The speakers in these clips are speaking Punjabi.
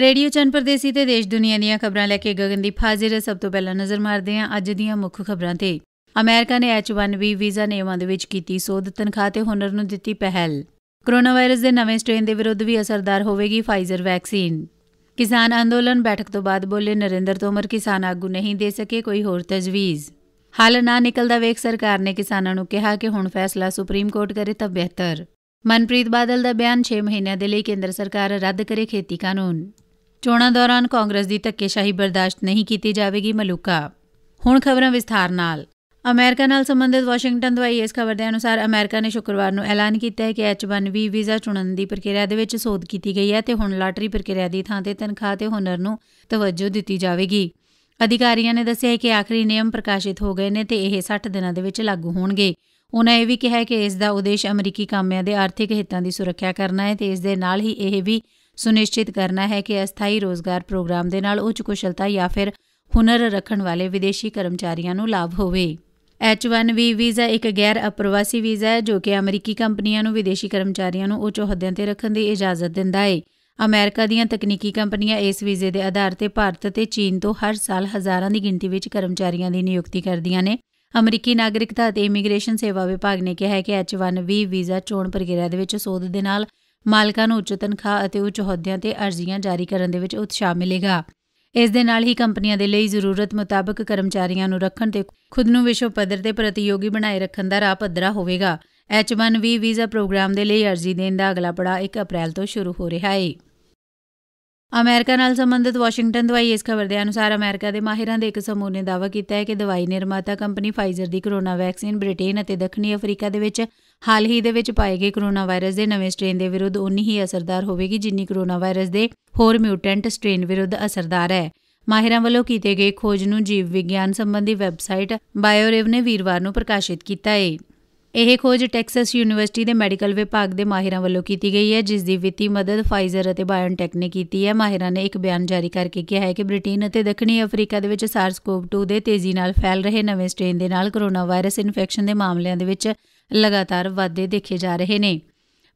ਰੇਡੀਓ ਚੰਨ ਪਰਦੇਸੀ ਤੇ ਦੇਸ਼ ਦੁਨੀਆ ਦੀਆਂ ਖਬਰਾਂ ਲੈ ਕੇ ਗਗਨਦੀਪ ਹਾਜ਼ਰ ਹੈ ਸਭ ਤੋਂ ਪਹਿਲਾਂ ਨਜ਼ਰ ਮਾਰਦੇ ਹਾਂ ਅੱਜ ਦੀਆਂ ਮੁੱਖ ਖਬਰਾਂ ਤੇ ਅਮਰੀਕਾ ਨੇ H1B ਵੀਜ਼ਾ ਨਿਯਮਾਂ ਦੇ ਵਿੱਚ ਕੀਤੀ ਸੋਧ ਤਨਖਾਹ ਤੇ ਹੁਨਰ ਨੂੰ ਦਿੱਤੀ ਪਹਿਲ ਕੋਰੋਨਾ ਵਾਇਰਸ ਦੇ ਨਵੇਂ ਸਟ੍ਰੇਨ ਦੇ ਵਿਰੁੱਧ ਵੀ ਅਸਰਦਾਰ ਹੋਵੇਗੀ ਫਾਈਜ਼ਰ ਵੈਕਸੀਨ ਕਿਸਾਨ ਅੰਦੋਲਨ ਬੈਠਕ ਤੋਂ ਬਾਅਦ ਬੋਲੇ ਨਰਿੰਦਰ ਤੋਮਰ ਕਿਸਾਨ ਆਗੂ ਨਹੀਂ ਦੇ ਸਕੇ ਕੋਈ ਹੋਰ ਤਜਵੀਜ਼ ਹੱਲ ਨਾ ਨਿਕਲਦਾ ਵੇਖ ਸਰਕਾਰ ਨੇ ਕਿਸਾਨਾਂ ਨੂੰ ਕਿਹਾ ਕਿ ਹੁਣ ਫੈਸਲਾ ਸੁਪਰੀਮ ਕੋਰਟ ਕਰੇ ਤਾਂ ਬਿਹਤਰ ਮਨਪ੍ਰੀਤ ਬਾਦਲ ਦਾ ਬਿਆਨ 6 ਮਹੀਨਿਆਂ ਦੇ ਲਈ ਕੇਂਦਰ ਸਰਕਾਰ ਰੱਦ ਕਰੇ ਖੇਤੀ ਕਾਨੂੰਨ ਚੋਣਾਂ ਦੌਰਾਨ ਕਾਂਗਰਸ ਦੀ ਧੱਕੇਸ਼ਾਹੀ ਬਰਦਾਸ਼ਤ ਨਹੀਂ ਕੀਤੀ ਜਾਵੇਗੀ ਮਲੂਕਾ ਹੁਣ ਖਬਰਾਂ ਵਿਸਥਾਰ ਨਾਲ ਅਮਰੀਕਾ ਨਾਲ ਸੰਬੰਧਿਤ ਵਾਸ਼ਿੰਗਟਨ ਤੋਂ ਆਈ ਇਸ ਖਬਰ ਦੇ ਅਨੁਸਾਰ ਅਮਰੀਕਾ ਨੇ ਸ਼ੁੱਕਰਵਾਰ ਨੂੰ ਐਲਾਨ ਕੀਤਾ ਹੈ ਕਿ H1B ਵੀਜ਼ਾ ਚੁਣਨ ਦੀ ਪ੍ਰਕਿਰਿਆ ਦੇ ਵਿੱਚ ਸੋਧ ਕੀਤੀ ਗਈ ਹੈ ਤੇ ਹੁਣ ਲਾਟਰੀ ਪ੍ਰਕਿਰਿਆ ਦੀ ਥਾਂ ਤੇ ਤਨਖਾਹ ਤੇ ਹੁਨਰ ਨੂੰ ਤਵੱਜੋ ਦਿੱਤੀ ਜਾਵੇਗੀ ਅਧਿਕਾਰੀਆਂ ਨੇ ਦੱਸਿਆ ਕਿ ਆਖਰੀ ਨਿਯਮ ਪ੍ਰਕਾਸ਼ਿਤ ਹੋ ਗਏ ਨੇ ਤੇ ਇਹ 60 ਦਿਨਾਂ ਦੇ ਵਿੱਚ ਲਾਗੂ ਹੋਣਗੇ ਉਹਨਾਂ ਇਹ ਵੀ ਕਿਹਾ ਕਿ ਇਸ ਦਾ ਉਦੇਸ਼ ਅਮਰੀਕੀ ਕਾਮਿਆਂ ਦੇ ਆਰਥਿਕ ਹਿੱਤਾਂ ਦੀ ਸੁਰੱਖਿਆ ਕਰਨਾ ਹੈ ਤੇ ਇਸ ਦੇ ਨਾਲ ਹੀ ਇਹ ਵੀ ਸੁਨਿਸ਼ਚਿਤ ਕਰਨਾ ਹੈ ਕਿ ਅਸਥਾਈ ਰੋਜ਼ਗਾਰ ਪ੍ਰੋਗਰਾਮ ਦੇ ਨਾਲ ਉੱਚ ਕੁਸ਼ਲਤਾ ਜਾਂ ਫਿਰ ਹੁਨਰ ਰੱਖਣ ਵਾਲੇ ਵਿਦੇਸ਼ੀ ਕਰਮਚਾਰੀਆਂ ਨੂੰ ਲਾਭ ਹੋਵੇ H1B ਵੀਜ਼ਾ ਇੱਕ ਗੈਰ ਅਪਰਵਾਸੀ ਵੀਜ਼ਾ ਹੈ ਜੋ ਕਿ ਅਮਰੀਕੀ ਕੰਪਨੀਆਂ ਨੂੰ ਵਿਦੇਸ਼ੀ ਕਰਮਚਾਰੀਆਂ ਨੂੰ ਉੱਚ ਅਹੁਦਿਆਂ ਤੇ ਰੱਖਣ ਦੀ ਇਜਾਜ਼ਤ ਦਿੰਦਾ ਹੈ ਅਮਰੀਕਾ ਦੀਆਂ ਤਕਨੀਕੀ ਕੰਪਨੀਆਂ ਇਸ ਵੀਜ਼ੇ ਦੇ ਆਧਾਰ ਤੇ ਭਾਰਤ ਤੇ ਚੀਨ ਤੋਂ ਹਰ ਸਾਲ ਹਜ਼ਾਰਾਂ ਦੀ ਗਿਣਤੀ ਵਿੱਚ ਕਰਮਚਾਰੀਆਂ ਦੀ ਨਿਯੁਕਤੀ ਕਰਦੀਆਂ ਨੇ ਅਮਰੀਕੀ ਨਾਗਰਿਕਤਾ ਤੇ ਇਮੀਗ੍ਰੇਸ਼ਨ ਸੇਵਾ ਵਿਭਾਗ ਨੇ ਕਿਹਾ ਹੈ ਕਿ H1B ਵੀਜ਼ਾ ਚੋਣ ਪ੍ਰਕਿਰਿਆ ਦੇ ਵਿੱਚ ਸੋਧ ਦੇ ਨਾਲ ਮਾਲਕਾਂ ਨੂੰ ਉੱਚ ਤਨਖਾਹ ਅਤੇ ਉੱਚ ਅਹੁਦਿਆਂ ਤੇ ਅਰਜ਼ੀਆਂ ਜਾਰੀ ਕਰਨ ਦੇ ਵਿੱਚ ਉਤਸ਼ਾਹ ਮਿਲੇਗਾ ਇਸ ਦੇ ਨਾਲ ਹੀ ਕੰਪਨੀਆਂ ਦੇ ਲਈ ਜ਼ਰੂਰਤ ਮੁਤਾਬਕ ਕਰਮਚਾਰੀਆਂ ਨੂੰ ਰੱਖਣ ਤੇ ਖੁਦ ਨੂੰ ਵਿਸ਼ਵ ਪੱਧਰ ਤੇ ਪ੍ਰਤੀਯੋਗੀ ਬਣਾਏ ਰੱਖਣ ਦਾ ਰਾਹ ਪੱਧਰਾ ਹੋਵੇਗਾ H1B ਵੀਜ਼ਾ ਪ੍ਰੋਗਰਾਮ ਦੇ ਲਈ ਅਰਜ਼ੀ ਦੇਣ ਦਾ ਅਗਲਾ ਪੜਾਅ 1 ਅਪ੍ਰੈਲ ਤੋਂ ਸ਼ੁਰੂ ਹੋ ਰਿਹਾ ਹੈ। ਅਮਰੀਕਾ ਨਾਲ ਸੰਬੰਧਿਤ ਵਾਸ਼ਿੰਗਟਨ ਦਵਾਈ ਇਸ ਖਬਰ ਦੇ ਅਨੁਸਾਰ ਅਮਰੀਕਾ ਦੇ ਮਾਹਿਰਾਂ ਦੇ ਇੱਕ ਸਮੂਹ ਨੇ ਦਾਅਵਾ ਕੀਤਾ ਹੈ ਕਿ ਦਵਾਈ ਨਿਰਮਾਤਾ ਕੰਪਨੀ ਫਾਈਜ਼ਰ ਦੀ ਕੋਰੋਨਾ ਵੈਕਸੀਨ ਬ੍ਰਿਟੇਨ ਅਤੇ ਦੱਖਣੀ ਅਫਰੀਕਾ ਦੇ ਵਿੱਚ ਹਾਲ ਹੀ ਦੇ ਵਿੱਚ ਪਾਏ ਗਏ ਕਰੋਨਾ ਵਾਇਰਸ ਦੇ ਨਵੇਂ ਸਟ੍ਰੇਨ ਦੇ ਵਿਰੁੱਧ ਉਨੀ ਹੀ ਅਸਰਦਾਰ ਹੋਵੇਗੀ ਜਿੰਨੀ ਕਰੋਨਾ ਵਾਇਰਸ ਦੇ ਹੋਰ ਮਿਊਟੈਂਟ ਸਟ੍ਰੇਨ ਵਿਰੁੱਧ ਅਸਰਦਾਰ ਹੈ ਮਾਹਿਰਾਂ ਵੱਲੋਂ ਕੀਤੇ ਗਏ ਖੋਜ ਨੂੰ ਜੀਵ ਵਿਗਿਆਨ ਸੰਬੰਧੀ ਵੈਬਸਾਈਟ ਬਾਇਓਰੇਵ ਨੇ ਵੀਰਵਾਰ ਨੂੰ ਪ੍ਰਕਾਸ਼ਿਤ ਕੀਤਾ ਹੈ ਇਹ ਖੋਜ ਟੈਕਸਸ ਯੂਨੀਵਰਸਿਟੀ ਦੇ ਮੈਡੀਕਲ ਵਿਭਾਗ ਦੇ ਮਾਹਿਰਾਂ ਵੱਲੋਂ ਕੀਤੀ ਗਈ ਹੈ ਜਿਸ ਦੀ ਵਿੱਤੀ ਮਦਦ ਫਾਈਜ਼ਰ ਅਤੇ ਬਾਇਓਨਟੈਕ ਨੇ ਕੀਤੀ ਹੈ ਮਾਹਿਰਾਂ ਨੇ ਇੱਕ ਬਿਆਨ ਜਾਰੀ ਕਰਕੇ ਕਿਹਾ ਹੈ ਕਿ ਬ੍ਰਿਟੇਨ ਅਤੇ ਦੱਖਣੀ ਅਫਰੀਕਾ ਦੇ ਵਿੱਚ SARS-CoV-2 ਦੇ ਤੇਜ਼ੀ ਨਾਲ ਫੈਲ ਰਹੇ ਨਵੇਂ ਸਟ੍ਰੇਨ ਦੇ ਨਾਲ ਕੋਰੋਨਾ ਵਾਇਰਸ ਇਨਫੈਕਸ਼ਨ ਦੇ ਮਾਮਲਿਆਂ ਦੇ ਵਿੱਚ ਲਗਾਤਾਰ ਵਾਧੇ ਦੇਖੇ ਜਾ ਰਹੇ ਨੇ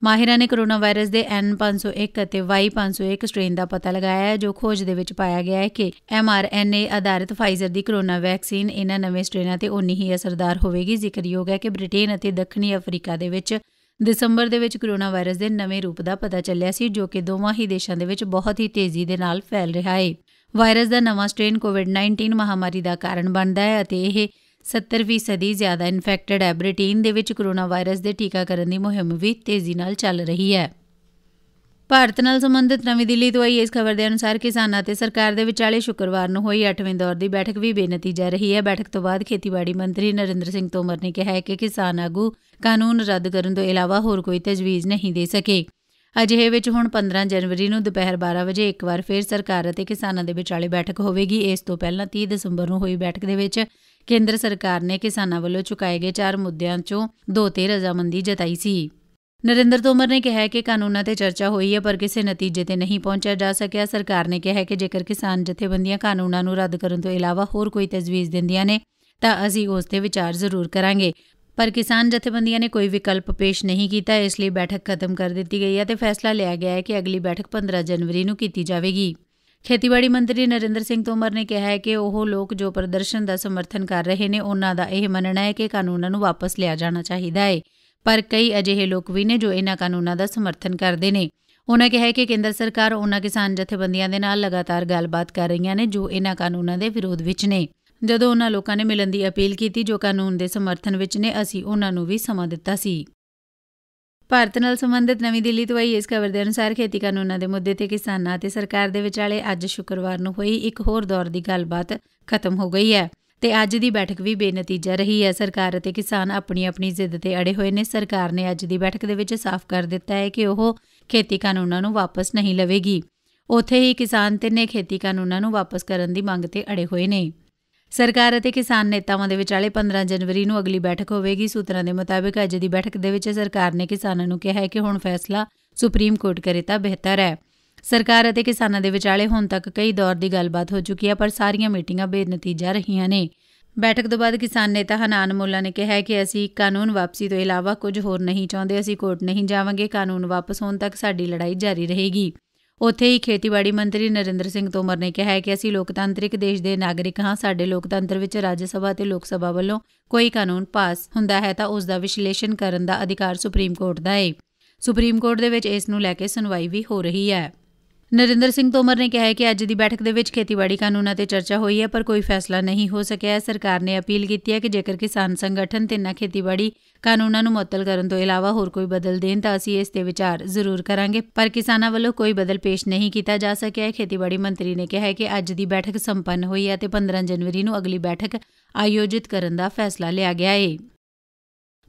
ਮਾਹਿਰਾਂ ਨੇ ਕੋਰੋਨਾ ਵਾਇਰਸ ਦੇ N501 ਅਤੇ Y501 ਸਟ੍ਰੇਨ ਦਾ ਪਤਾ ਲਗਾਇਆ ਹੈ ਜੋ ਖੋਜ ਦੇ ਵਿੱਚ ਪਾਇਆ ਗਿਆ ਹੈ ਕਿ mRNA ਆਧਾਰਿਤ ਫਾਈਜ਼ਰ ਦੀ ਕੋਰੋਨਾ ਵੈਕਸੀਨ ਇਹਨਾਂ ਨਵੇਂ ਸਟ੍ਰੇਨਾਂ ਤੇ ਉਨੀ ਹੀ ਅਸਰਦਾਰ ਹੋਵੇਗੀ ਜ਼ਿਕਰਯੋਗ ਹੈ ਕਿ ਬ੍ਰਿਟੇਨ ਅਤੇ ਦੱਖਣੀ ਅਫਰੀਕਾ ਦੇ ਵਿੱਚ ਦਸੰਬਰ ਦੇ ਵਿੱਚ ਕੋਰੋਨਾ ਵਾਇਰਸ ਦੇ ਨਵੇਂ ਰੂਪ ਦਾ ਪਤਾ ਚੱਲਿਆ ਸੀ ਜੋ ਕਿ ਦੋਵਾਂ ਹੀ ਦੇਸ਼ਾਂ ਦੇ ਵਿੱਚ ਬਹੁਤ ਹੀ ਤੇਜ਼ੀ ਦੇ ਨਾਲ ਫੈਲ ਰਿਹਾ ਹੈ ਵਾਇਰਸ ਦਾ ਨਵਾਂ ਸਟ੍ਰੇਨ ਕੋਵਿਡ-19 ਮਹਾਮਾਰੀ ਦਾ ਕਾਰਨ ਬਣਦਾ ਹੈ ਅਤੇ ਇਹ 70% ਸਦੀ ਜ਼ਿਆਦਾ ਇਨਫੈਕਟਡ ਹੈ ਬ੍ਰਿਟੇਨ ਦੇ ਵਿੱਚ ਕੋਰੋਨਾ ਵਾਇਰਸ ਦੇ ਟੀਕਾਕਰਨ ਦੀ ਮੁਹਿੰਮ ਵੀ ਤੇਜ਼ੀ ਨਾਲ ਚੱਲ ਰਹੀ ਹੈ ਭਾਰਤ ਨਾਲ ਸੰਬੰਧਿਤ ਨਵੀਂ ਦਿੱਲੀ ਤੋਂ ਆਈ ਇਸ ਖਬਰ ਦੇ ਅਨੁਸਾਰ ਕਿਸਾਨਾਂ ਤੇ ਸਰਕਾਰ ਦੇ ਵਿਚਾਲੇ ਸ਼ੁੱਕਰਵਾਰ ਨੂੰ ਹੋਈ 8ਵੇਂ ਦੌਰ ਦੀ ਬੈਠਕ ਵੀ ਬੇਨਤੀਜਾ ਰਹੀ ਹੈ ਬੈਠਕ ਤੋਂ ਬਾਅਦ ਖੇਤੀਬਾੜੀ ਮੰਤਰੀ ਨਰਿੰਦਰ ਸਿੰਘ ਤੋਮਰ ਨੇ ਕਿਹਾ ਹੈ ਕਿ ਕਿਸਾਨ ਆਗੂ ਕਾਨੂੰਨ ਰੱਦ ਕਰਨ ਤੋਂ ਇਲਾਵਾ ਹੋਰ ਕੋਈ ਤਜਵੀਜ਼ ਨਹੀਂ ਦੇ ਸਕੇ ਅਜਿਹੇ ਵਿੱਚ ਹੁਣ 15 ਜਨਵਰੀ ਨੂੰ ਦੁਪਹਿਰ 12 ਵਜੇ ਇੱਕ ਵਾਰ ਫਿਰ ਸਰਕਾਰ ਅਤੇ ਕਿਸਾਨਾਂ ਦੇ ਵਿਚਾਲੇ ਬੈਠਕ ਹੋਵੇਗੀ ਇਸ ਤੋਂ ਪਹਿਲਾਂ 30 ਦਸੰਬਰ ਨੂੰ ਹੋਈ ਬੈਠਕ ਦੇ ਵਿੱਚ ਕੇਂਦਰ ਸਰਕਾਰ ਨੇ ਕਿਸਾਨਾਂ ਵੱਲੋਂ ਚੁਕਾਏ ਗਏ ਚਾਰ ਮੁੱਦਿਆਂ 'ਚੋਂ ਦੋ ਤੇ ਰਜ਼ਾਮੰਦੀ ਜਤਾਈ ਸੀ। ਨਰਿੰਦਰ ਤੋਮਰ ਨੇ ਕਿਹਾ ਕਿ ਕਾਨੂੰਨਾਂ ਤੇ ਚਰਚਾ ਹੋਈ ਹੈ ਪਰ ਕਿਸੇ ਨਤੀਜੇ ਤੇ ਨਹੀਂ ਪਹੁੰਚਿਆ ਜਾ ਸਕਿਆ ਸਰਕਾਰ ਨੇ ਕਿਹਾ ਕਿ ਜੇਕਰ ਕਿਸਾਨ ਜਥੇਬੰਦੀਆਂ ਕਾਨੂੰਨਾਂ ਨੂੰ ਰੱਦ ਕਰਨ ਤੋਂ ਇਲਾਵਾ ਹੋਰ ਕੋਈ ਤਜਵੀਜ਼ ਦਿੰਦੀਆਂ ਨੇ ਤਾਂ ਅਸੀਂ ਉਸ ਤੇ ਵਿਚਾਰ ਜ਼ਰੂਰ ਕਰਾਂਗੇ ਪਰ ਕਿਸਾਨ ਜਥੇਬੰਦੀਆਂ ਨੇ ਕੋਈ ਵਿਕਲਪ ਪੇਸ਼ ਨਹੀਂ ਕੀਤਾ ਇਸ ਲਈ ਬੈਠਕ ਖਤਮ ਕਰ ਦਿੱਤੀ ਗਈ ਹੈ ਤੇ ਫੈਸਲਾ ਲਿਆ ਗਿਆ ਹੈ ਕਿ ਅਗਲੀ ਬੈਠਕ 15 ਜਨਵਰੀ ਨੂੰ ਕੀਤੀ ਜਾਵੇਗੀ ਖੇਤੀਬਾੜੀ ਮੰਤਰੀ ਨਰਿੰਦਰ ਸਿੰਘ ਤੋਮਰ ਨੇ ਕਿਹਾ ਹੈ ਕਿ ਉਹ ਲੋਕ ਜੋ ਪ੍ਰਦਰਸ਼ਨ ਦਾ ਸਮਰਥਨ ਕਰ ਰਹੇ ਨੇ ਉਹਨਾਂ ਦਾ ਇਹ ਮੰਨਣਾ ਹੈ ਕਿ ਕਾਨੂੰਨਾਂ ਨੂੰ ਵਾਪਸ ਲਿਆ ਜਾਣਾ ਚਾਹੀਦਾ ਹੈ ਪਰ ਕਈ ਅਜਿਹੇ ਲੋਕ ਵੀ ਨੇ ਜੋ ਇਹਨਾਂ ਕਾਨੂੰਨਾਂ ਦਾ ਸਮਰਥਨ ਕਰਦੇ ਨੇ ਉਹਨਾਂ ਕਿਹਾ ਹੈ ਕਿ ਕੇਂਦਰ ਸਰਕਾਰ ਉਹਨਾਂ ਕਿਸਾਨ ਜਥੇਬੰਦੀਆਂ ਦੇ ਨਾਲ ਲਗਾਤਾਰ ਗੱਲਬਾਤ ਕਰ ਰਹੀਆਂ ਨੇ ਜੋ ਇਹਨਾਂ ਕਾਨੂੰਨਾਂ ਦੇ ਵਿਰੋਧ ਵਿੱਚ ਨੇ ਜਦੋਂ ਉਹਨਾਂ ਲੋਕਾਂ ਨੇ ਮਿਲਣ ਦੀ ਅਪੀਲ ਕੀਤੀ ਜੋ ਕਾਨੂੰਨ ਦੇ ਸਮਰਥਨ ਵਿੱਚ ਨੇ ਅਸੀਂ ਉਹਨਾਂ ਨੂੰ ਵੀ ਸਮਾਂ ਦਿੱਤਾ ਸੀ ਭਾਰਤ ਨਾਲ ਸੰਬੰਧਿਤ ਨਵੀਂ ਦਿੱਲੀ ਤੋਂ ਆਈ ਇਸ ਖਬਰ ਦੇ ਅਨੁਸਾਰ ਖੇਤੀ ਕਾਨੂੰਨਾਂ ਦੇ ਮੁੱਦੇ ਤੇ ਕਿਸਾਨਾਂ ਅਤੇ ਸਰਕਾਰ ਦੇ ਵਿਚਾਲੇ ਅੱਜ ਸ਼ੁੱਕਰਵਾਰ ਨੂੰ ਹੋਈ ਇੱਕ ਹੋਰ ਦੌਰ ਦੀ ਗੱਲਬਾਤ ਖਤਮ ਹੋ ਗਈ ਹੈ ਤੇ ਅੱਜ ਦੀ ਬੈਠਕ ਵੀ ਬੇਨਤੀਜਾ ਰਹੀ ਹੈ ਸਰਕਾਰ ਅਤੇ ਕਿਸਾਨ ਆਪਣੀ ਆਪਣੀ ਜ਼ਿੱਦ ਤੇ ਅੜੇ ਹੋਏ ਨੇ ਸਰਕਾਰ ਨੇ ਅੱਜ ਦੀ ਬੈਠਕ ਦੇ ਵਿੱਚ ਸਾਫ਼ ਕਰ ਦਿੱਤਾ ਹੈ ਕਿ ਉਹ ਖੇਤੀ ਕਾਨੂੰਨਾਂ ਨੂੰ ਵਾਪਸ ਨਹੀਂ ਲਵੇਗੀ ਉਥੇ ਹੀ ਕਿਸਾਨ ਤੇ ਨੇ ਖੇਤੀ ਕਾਨੂੰਨਾਂ ਨੂੰ ਵਾਪਸ ਕਰਨ ਦੀ ਮੰਗ ਤੇ ਅੜੇ ਹੋਏ ਨੇ ਸਰਕਾਰ ਅਤੇ ਕਿਸਾਨ ਨੇਤਾਵਾਂ ਦੇ ਵਿਚਾਲੇ 15 ਜਨਵਰੀ ਨੂੰ ਅਗਲੀ ਬੈਠਕ ਹੋਵੇਗੀ ਸੂਤਰਾਂ ਦੇ ਮੁਤਾਬਕ ਅੱਜ ਦੀ ਬੈਠਕ ਦੇ ਵਿੱਚ ਸਰਕਾਰ ਨੇ ਕਿਸਾਨਾਂ ਨੂੰ ਕਿਹਾ ਹੈ ਕਿ ਹੁਣ ਫੈਸਲਾ ਸੁਪਰੀਮ ਕੋਰਟ ਕਰੇ ਤਾਂ ਬਿਹਤਰ ਹੈ ਸਰਕਾਰ ਅਤੇ ਕਿਸਾਨਾਂ ਦੇ ਵਿਚਾਲੇ ਹੁਣ ਤੱਕ ਕਈ ਦੌਰ ਦੀ ਗੱਲਬਾਤ ਹੋ ਚੁੱਕੀ ਹੈ ਪਰ ਸਾਰੀਆਂ ਮੀਟਿੰਗਾਂ ਬੇਨਤੀਜਾ ਰਹੀਆਂ ਨੇ ਬੈਠਕ ਤੋਂ ਬਾਅਦ ਕਿਸਾਨ ਨੇਤਾ ਹਨਾਨ ਮੁੱਲਾ ਨੇ ਕਿਹਾ ਕਿ ਅਸੀਂ ਕਾਨੂੰਨ ਵਾਪਸੀ ਤੋਂ ਇਲਾਵਾ ਕੁਝ ਹੋਰ ਨਹੀਂ ਚਾਹੁੰਦੇ ਅਸੀਂ ਕੋਰਟ ਨਹੀਂ ਜਾਵਾਂਗੇ ਕਾਨੂੰਨ ਵਾਪਸ ਹੋਣ ਤੱਕ ਸਾਡੀ ਲੜਾਈ ਜਾਰੀ ਰਹੇਗੀ ਉੱਥੇ ਹੀ ਖੇਤੀਬਾੜੀ ਮੰਤਰੀ ਨਰਿੰਦਰ ਸਿੰਘ ਤੋਮਰ ਨੇ ਕਿਹਾ ਹੈ ਕਿ ਅਸੀਂ ਲੋਕਤੰਤਰਿਕ ਦੇਸ਼ ਦੇ ਨਾਗਰਿਕ ਹਾਂ ਸਾਡੇ ਲੋਕਤੰਤਰ ਵਿੱਚ ਰਾਜ ਸਭਾ ਤੇ ਲੋਕ ਸਭਾ ਵੱਲੋਂ ਕੋਈ ਕਾਨੂੰਨ ਪਾਸ ਹੁੰਦਾ ਹੈ ਤਾਂ ਉਸ ਦਾ ਵਿਸ਼ਲੇਸ਼ਣ ਕਰਨ ਦਾ ਅਧਿਕਾਰ ਸੁਪਰੀਮ ਕੋਰਟ ਦਾ ਹੈ ਸੁਪਰੀਮ ਕੋਰਟ ਦੇ ਵਿੱਚ ਇਸ ਨੂੰ ਲੈ ਕੇ ਸੁਣਵਾਈ ਵੀ ਹੋ ਰਹੀ ਹੈ ਨਰਿੰਦਰ ਸਿੰਘ ਤੋਮਰ ਨੇ ਕਿਹਾ ਹੈ ਕਿ ਅੱਜ ਦੀ ਬੈਠਕ ਦੇ ਵਿੱਚ ਖੇਤੀਬਾੜੀ ਕਾਨੂੰਨਾਂ ਤੇ ਚਰਚਾ ਹੋਈ ਹੈ ਪਰ ਕੋਈ ਫੈਸਲਾ ਨਹੀਂ ਹੋ ਸਕਿਆ ਹੈ ਸਰਕਾਰ ਨੇ ਅਪੀਲ ਕੀਤੀ ਹੈ ਕਿ ਜੇਕਰ ਕਿਸਾਨ ਸੰਗਠਨ ਤੇ ਨਾ ਖੇਤੀਬਾੜੀ ਕਾਨੂੰਨਾਂ ਨੂੰ ਮੁਅੱਤਲ ਕਰਨ ਤੋਂ ਇਲਾਵਾ ਹੋਰ ਕੋਈ ਬਦਲ ਦੇਣ ਤਾਂ ਅਸੀਂ ਇਸ ਤੇ ਵਿਚਾਰ ਜ਼ਰੂਰ ਕਰਾਂਗੇ ਪਰ ਕਿਸਾਨਾਂ ਵੱਲੋਂ ਕੋਈ ਬਦਲ ਪੇਸ਼ ਨਹੀਂ ਕੀਤਾ ਜਾ ਸਕਿਆ ਹੈ ਖੇਤੀਬਾੜੀ ਮੰਤਰੀ ਨੇ ਕਿਹਾ ਹੈ ਕਿ ਅੱਜ ਦੀ ਬੈਠਕ ਸੰਪੰਨ ਹੋਈ ਹੈ ਤੇ 15 ਜਨਵਰੀ ਨੂੰ ਅਗਲੀ ਬੈਠਕ ਆਯੋਜਿਤ ਕਰਨ ਦਾ ਫੈਸਲਾ ਲਿਆ ਗਿਆ ਹੈ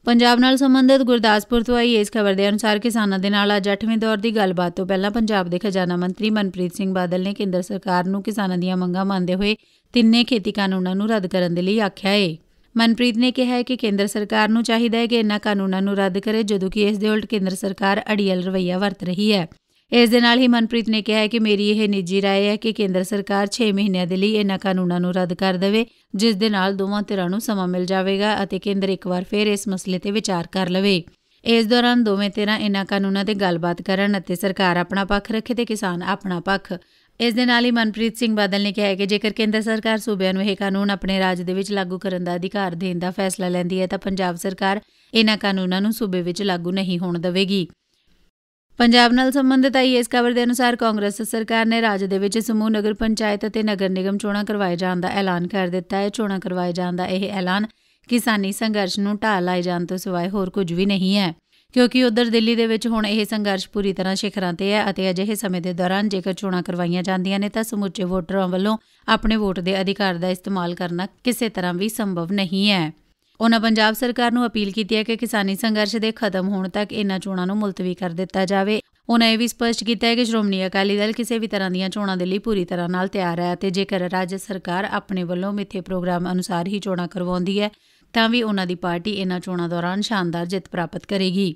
ਪੰਜਾਬ ਨਾਲ ਸੰਬੰਧਿਤ ਗੁਰਦਾਸਪੁਰ ਤੋਂ ਆਈ ਇਸ ਖਬਰ ਦੇ ਅਨੁਸਾਰ ਕਿਸਾਨਾਂ ਦੇ ਨਾਲ ਅੱਜ 8ਵੇਂ ਦੌਰ ਦੀ ਗੱਲਬਾਤ ਤੋਂ ਪਹਿਲਾਂ ਪੰਜਾਬ ਦੇ ਖਜ਼ਾਨਾ ਮੰਤਰੀ ਮਨਪ੍ਰੀਤ ਸਿੰਘ ਬਾਦਲ ਨੇ ਕੇਂਦਰ ਸਰਕਾਰ ਨੂੰ ਕਿਸਾਨਾਂ ਦੀਆਂ ਮੰਗਾਂ ਮੰਨਦੇ ਹੋਏ ਤਿੰਨੇ ਖੇਤੀ ਕਾਨੂੰਨਾਂ ਨੂੰ ਰੱਦ ਕਰਨ ਦੇ ਲਈ ਆਖਿਆ ਹੈ ਮਨਪ੍ਰੀਤ ਨੇ ਕਿਹਾ ਹੈ ਕਿ ਕੇਂਦਰ ਸਰਕਾਰ ਨੂੰ ਚਾਹੀਦਾ ਹੈ ਕਿ ਇਹਨਾਂ ਕਾਨੂੰਨਾਂ ਨੂੰ ਰੱਦ ਕਰੇ ਜਦੋਂ ਕਿ ਇਸ ਦੇ ਉਲਟ ਕੇਂਦਰ ਸਰਕਾਰ ਅੜੀਅਲ ਰਵਈਆ ਵਰਤ ਰਹੀ ਹੈ ਇਸ ਦੇ ਨਾਲ ਹੀ ਮਨਪ੍ਰੀਤ ਨੇ ਕਿਹਾ ਹੈ ਕਿ ਮੇਰੀ ਇਹ ਨਿੱਜੀ رائے ਹੈ ਕਿ ਕੇਂਦਰ ਸਰਕਾਰ 6 ਮਹੀਨਿਆਂ ਦੇ ਲਈ ਇਹਨਾਂ ਕਾਨੂੰਨਾਂ ਨੂੰ ਰੱਦ ਕਰ ਦੇਵੇ ਜਿਸ ਦੇ ਨਾਲ ਦੋਵਾਂ ਧਿਰਾਂ ਨੂੰ ਸਮਾਂ ਮਿਲ ਜਾਵੇਗਾ ਅਤੇ ਕੇਂਦਰ ਇੱਕ ਵਾਰ ਫਿਰ ਇਸ ਮਸਲੇ ਤੇ ਵਿਚਾਰ ਕਰ ਲਵੇ ਇਸ ਦੌਰਾਨ ਦੋਵੇਂ ਧਿਰਾਂ ਇਹਨਾਂ ਕਾਨੂੰਨਾਂ ਤੇ ਗੱਲਬਾਤ ਕਰਨ ਅਤੇ ਸਰਕਾਰ ਆਪਣਾ ਪੱਖ ਰੱਖੇ ਤੇ ਕਿਸਾਨ ਆਪਣਾ ਪੱਖ ਇਸ ਦੇ ਨਾਲ ਹੀ ਮਨਪ੍ਰੀਤ ਸਿੰਘ ਬਾਦਲ ਨੇ ਕਿਹਾ ਹੈ ਕਿ ਜੇਕਰ ਕੇਂਦਰ ਸਰਕਾਰ ਸੂਬਿਆਂ ਨੂੰ ਇਹ ਕਾਨੂੰਨ ਆਪਣੇ ਰਾਜ ਦੇ ਵਿੱਚ ਲਾਗੂ ਕਰਨ ਦਾ ਅਧਿਕਾਰ ਦੇਣ ਦਾ ਫੈਸਲਾ ਲੈਂਦੀ ਹੈ ਤਾਂ ਪੰਜਾਬ ਸਰਕਾਰ ਇਹਨਾਂ ਕਾਨੂੰਨਾਂ ਨੂੰ ਸੂਬੇ ਵਿੱਚ ਲਾਗੂ ਨਹੀਂ ਹੋਣ ਦੇਵੇਗੀ ਪੰਜਾਬ ਨਾਲ ਸੰਬੰਧਿਤ ਆਈਐਸ ਖਬਰ ਦੇ ਅਨੁਸਾਰ ਕਾਂਗਰਸ ਸਰਕਾਰ ਨੇ ਰਾਜ ਦੇ ਵਿੱਚ ਸਮੂਹ ਨਗਰ ਪੰਚਾਇਤ ਅਤੇ ਨਗਰ ਨਿਗਮ ਚੋਣਾਂ ਕਰਵਾਏ ਜਾਣ ਦਾ ਐਲਾਨ ਕਰ ਦਿੱਤਾ ਹੈ ਚੋਣਾਂ ਕਰਵਾਏ ਜਾਣ ਦਾ ਇਹ ਐਲਾਨ ਕਿਸਾਨੀ ਸੰਘਰਸ਼ ਨੂੰ ਢਾਹ ਲਾਏ ਜਾਣ ਤੋਂ ਸਿਵਾਏ ਹੋਰ ਕੁਝ ਵੀ ਨਹੀਂ ਹੈ ਕਿਉਂਕਿ ਉਧਰ ਦਿੱਲੀ ਦੇ ਵਿੱਚ ਹੁਣ ਇਹ ਸੰਘਰਸ਼ ਪੂਰੀ ਤਰ੍ਹਾਂ ਸ਼ਿਖਰਾਂ ਤੇ ਹੈ ਅਤੇ ਅਜਿਹੇ ਸਮੇਂ ਦੇ ਦੌਰਾਨ ਜੇਕਰ ਚੋਣਾਂ ਕਰਵਾਈਆਂ ਜਾਂਦੀਆਂ ਨੇ ਤਾਂ ਸਮੁੱਚੇ ਵੋਟਰਾਂ ਵੱਲੋਂ ਆਪਣੇ ਵੋਟ ਦੇ ਅਧਿਕਾਰ ਦਾ ਇਸਤੇਮਾਲ ਕਰਨਾ ਕਿਸੇ ਤਰ੍ਹਾਂ ਵੀ ਸੰਭਵ ਨਹੀਂ ਹੈ ਉਹਨਾਂ ਪੰਜਾਬ ਸਰਕਾਰ ਨੂੰ ਅਪੀਲ ਕੀਤੀ ਹੈ ਕਿ ਕਿਸਾਨੀ ਸੰਘਰਸ਼ ਦੇ ਖਤਮ ਹੋਣ ਤੱਕ ਇਹਨਾਂ ਚੋਣਾਂ ਨੂੰ ਮੁਲਤਵੀ ਕਰ ਦਿੱਤਾ ਜਾਵੇ ਉਹਨਾਂ ਇਹ ਵੀ ਸਪਸ਼ਟ ਕੀਤਾ ਹੈ ਕਿ ਸ਼੍ਰੋਮਣੀ ਅਕਾਲੀ ਦਲ ਕਿਸੇ ਵੀ ਤਰ੍ਹਾਂ ਦੀਆਂ ਚੋਣਾਂ ਦੇ ਲਈ ਪੂਰੀ ਤਰ੍ਹਾਂ ਨਾਲ ਤਿਆਰ ਹੈ ਤੇ ਜੇਕਰ ਰਾਜ ਸਰਕਾਰ ਆਪਣੇ ਵੱਲੋਂ ਮਿੱਥੇ ਪ੍ਰੋਗਰਾਮ ਅਨੁਸਾਰ ਹੀ ਚੋਣਾਂ ਕਰਵਾਉਂਦੀ ਹੈ ਤਾਂ ਵੀ ਉਹਨਾਂ ਦੀ ਪਾਰਟੀ ਇਹਨਾਂ ਚੋਣਾਂ ਦੌਰਾਨ ਸ਼ਾਨਦਾਰ ਜਿੱਤ ਪ੍ਰਾਪਤ ਕਰੇਗੀ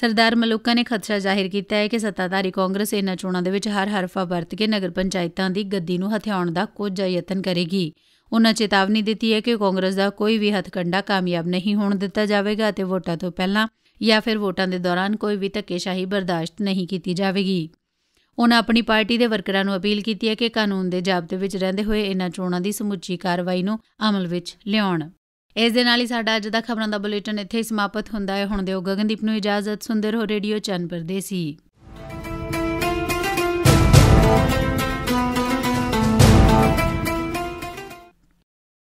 ਸਰਦਾਰ ਮਲੂਕਾ ਨੇ ਖਤਰਾ ਜ਼ਾਹਿਰ ਕੀਤਾ ਹੈ ਕਿ ਸੱਤਾਧਾਰੀ ਕਾਂਗਰਸ ਇਹਨਾਂ ਚੋਣਾਂ ਦੇ ਵਿੱਚ ਹਰ ਹਰਫਾ ਵਰਤ ਕੇ ਨਗਰ ਪੰਚਾਇਤਾਂ ਦੀ ਗੱਦੀ ਨੂੰ ਹਥਿਆਉਣ ਦਾ ਕੋਝਾ ਯਤਨ ਕਰੇਗੀ ਉਹਨਾਂ ਚੇਤਾਵਨੀ ਦਿੱਤੀ ਹੈ ਕਿ ਕਾਂਗਰਸ ਦਾ ਕੋਈ ਵੀ ਹੱਥਕੰਡਾ ਕਾਮਯਾਬ ਨਹੀਂ ਹੋਣ ਦਿੱਤਾ ਜਾਵੇਗਾ ਅਤੇ ਵੋਟਾਂ ਤੋਂ ਪਹਿਲਾਂ ਜਾਂ ਫਿਰ ਵੋਟਾਂ ਦੇ ਦੌਰਾਨ ਕੋਈ ਵੀ ਧੱਕੇਸ਼ਾਹੀ ਬਰਦਾਸ਼ਤ ਨਹੀਂ ਕੀਤੀ ਜਾਵੇਗੀ ਉਹਨਾਂ ਆਪਣੀ ਪਾਰਟੀ ਦੇ ਵਰਕਰਾਂ ਨੂੰ ਅਪੀਲ ਕੀਤੀ ਹੈ ਕਿ ਕਾਨੂੰਨ ਦੇ ਜਾਬਤੇ ਵਿੱਚ ਰਹਿੰਦੇ ਹੋਏ ਇਹਨਾਂ ਚੋਣਾਂ ਦੀ ਸਮੁੱਚੀ ਕਾਰਵਾਈ ਨੂੰ ਅਮਲ ਵਿੱਚ ਲਿਆਉਣ ਇਸ ਦੇ ਨਾਲ ਹੀ ਸਾਡਾ ਅੱਜ ਦਾ ਖਬਰਾਂ ਦਾ ਬੁਲੇਟਿਨ ਇੱਥੇ ਹੀ ਸਮਾਪਤ ਹੁੰਦਾ ਹੈ ਹੁਣ ਦਿਓ ਗਗਨਦੀਪ ਨੂੰ ਇਜਾਜ਼ਤ ਸੁੰਦਰ ਹੋ ਰੇਡੀਓ ਚੰਨ ਪਰਦੇਸੀ